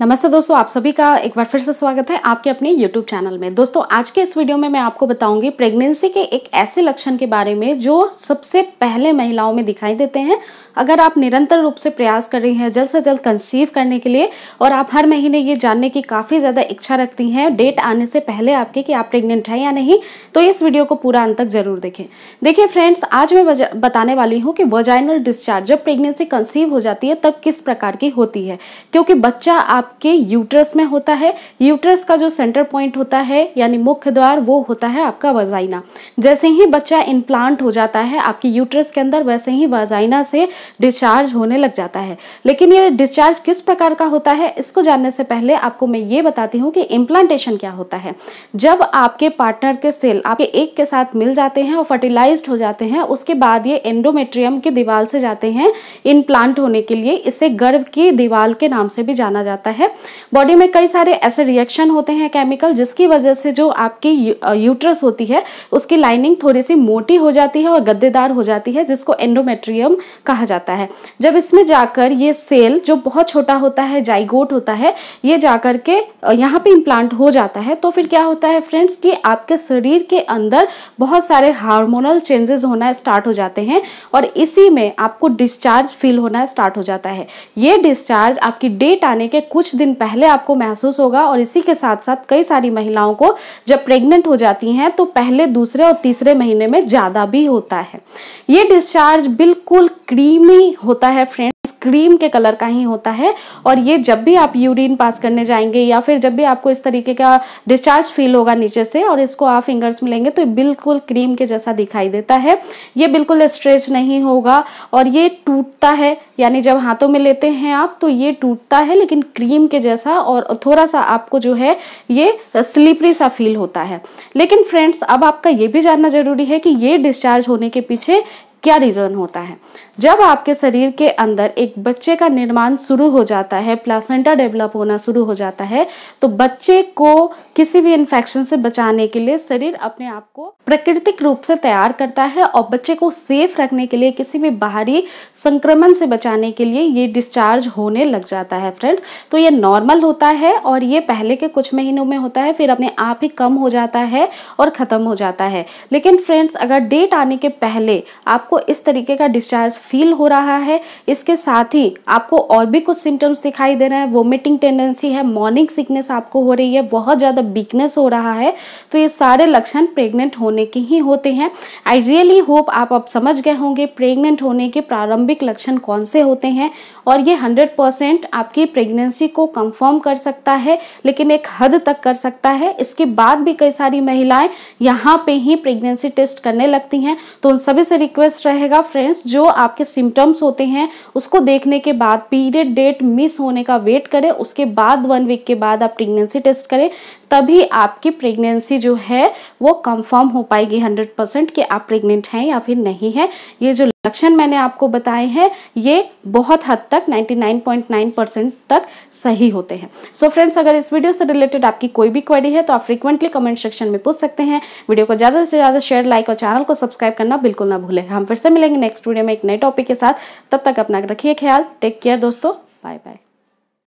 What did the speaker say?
नमस्ते दोस्तों आप सभी का एक बार फिर से स्वागत है आपके अपने YouTube चैनल में दोस्तों आज के इस वीडियो में मैं आपको बताऊंगी प्रेगनेंसी के एक ऐसे लक्षण के बारे में जो सबसे पहले महिलाओं में दिखाई देते हैं अगर आप निरंतर रूप से प्रयास कर रही हैं जल्द से जल्द कंसीव करने के लिए और आप हर महीने ये जानने की काफ़ी ज़्यादा इच्छा रखती हैं डेट आने से पहले आपके कि आप प्रेग्नेंट हैं या नहीं तो इस वीडियो को पूरा अंत तक जरूर देखें देखिए फ्रेंड्स आज मैं बताने वाली हूँ कि वजाइनल डिस्चार्ज जब प्रेग्नेंसी कंसीव हो जाती है तब किस प्रकार की होती है क्योंकि बच्चा आपके यूट्रस में होता है यूट्रस का जो सेंटर पॉइंट होता है यानी मुख्य द्वार वो होता है आपका वजाइना जैसे ही बच्चा इम्प्लांट हो जाता है आपकी यूट्रस के अंदर वैसे ही वजाइना से डिस्चार्ज होने लग जाता है लेकिन ये डिस्चार्ज किस प्रकार का होता है इसको जानने से पहले आपको मैं ये बताती हूँ कि इम्प्लांटेशन क्या होता है जब आपके पार्टनर के सेल आपके एक के साथ मिल जाते हैं और फर्टिलाइज हो जाते हैं उसके बाद ये एंडोमेट्रियम की दीवार से जाते हैं इम्प्लांट होने के लिए इसे गर्भ की दीवार के नाम से भी जाना जाता है बॉडी में कई सारे ऐसे रिएक्शन होते हैं केमिकल जिसकी वजह से जो आपकी यूट्रस होती है उसकी लाइनिंग थोड़ी सी मोटी हो जाती है और गद्देदार हो जाती है जिसको एंडोमेट्रियम कहा जाता है जाता है जब इसमें जाकर ये सेल जो बहुत छोटा होता है जाइगोट होता है ये जाकर के यहाँ पे इम्प्लांट हो जाता है तो फिर क्या होता है फ्रेंड्स कि आपके शरीर के अंदर बहुत सारे हार्मोनल चेंजेस होना स्टार्ट हो जाते हैं और इसी में आपको डिस्चार्ज फील होना स्टार्ट हो जाता है ये डिस्चार्ज आपकी डेट आने के कुछ दिन पहले आपको महसूस होगा और इसी के साथ साथ कई सारी महिलाओं को जब प्रेग्नेंट हो जाती हैं तो पहले दूसरे और तीसरे महीने में ज़्यादा भी होता है ये डिस्चार्ज बिल्कुल क्रीम क्रीमी होता है फ्रेंड्स क्रीम के कलर का ही होता है और ये जब भी आप यूरिन पास करने जाएंगे या फिर जब भी आपको इस तरीके का डिस्चार्ज फील होगा नीचे से और इसको आप फिंगर्स में लेंगे तो बिल्कुल क्रीम के जैसा दिखाई देता है ये बिल्कुल स्ट्रेच नहीं होगा और ये टूटता है यानी जब हाथों में लेते हैं आप तो ये टूटता है लेकिन क्रीम के जैसा और थोड़ा सा आपको जो है ये स्लीपरी सा फील होता है लेकिन फ्रेंड्स अब आपका ये भी जानना जरूरी है कि ये डिस्चार्ज होने के पीछे क्या रीज़न होता है जब आपके शरीर के अंदर एक बच्चे का निर्माण शुरू हो जाता है प्लासेंटा डेवलप होना शुरू हो जाता है तो बच्चे को किसी भी इन्फेक्शन से बचाने के लिए शरीर अपने आप को प्राकृतिक रूप से तैयार करता है और बच्चे को सेफ रखने के लिए किसी भी बाहरी संक्रमण से बचाने के लिए ये डिस्चार्ज होने लग जाता है फ्रेंड्स तो ये नॉर्मल होता है और ये पहले के कुछ महीनों में होता है फिर अपने आप ही कम हो जाता है और ख़त्म हो जाता है लेकिन फ्रेंड्स अगर डेट आने के पहले आप आपको इस तरीके का डिस्चार्ज फील हो रहा है इसके साथ ही आपको और भी कुछ सिम्टम्स दिखाई दे रहे हैं वोमिटिंग टेंडेंसी है मॉर्निंग सिकनेस आपको हो रही है बहुत ज़्यादा वीकनेस हो रहा है तो ये सारे लक्षण प्रेग्नेंट होने के ही होते हैं आई रियली होप आप अब समझ गए होंगे प्रेग्नेंट होने के प्रारंभिक लक्षण कौन से होते हैं और ये हंड्रेड आपकी प्रेग्नेंसी को कंफर्म कर सकता है लेकिन एक हद तक कर सकता है इसके बाद भी कई सारी महिलाएं यहाँ पे ही प्रेगनेंसी टेस्ट करने लगती हैं तो उन सभी से रिक्वेस्ट टेस्ट रहेगा फ्रेंड्स जो आपके सिम्टम्स होते हैं उसको देखने के बाद पीरियड डेट मिस होने का वेट करें उसके बाद वन वीक के बाद आप प्रेगनेंसी टेस्ट करें तभी आपकी प्रेगनेंसी जो है वो कंफर्म हो पाएगी 100 परसेंट कि आप प्रेग्नेंट हैं या फिर नहीं है ये जो लक्षण मैंने आपको बताए हैं ये बहुत हद तक 99.9 परसेंट तक सही होते हैं सो so फ्रेंड्स अगर इस वीडियो से रिलेटेड आपकी कोई भी क्वेरी है तो आप फ्रीक्वेंटली कमेंट सेक्शन में पूछ सकते हैं वीडियो को ज़्यादा से ज़्यादा शेयर लाइक और चैनल को सब्सक्राइब करना बिल्कुल ना भूलें हम फिर से मिलेंगे नेक्स्ट वीडियो में एक नए टॉपिक के साथ तब तक अपना रखिए ख्याल टेक केयर दोस्तों बाय बाय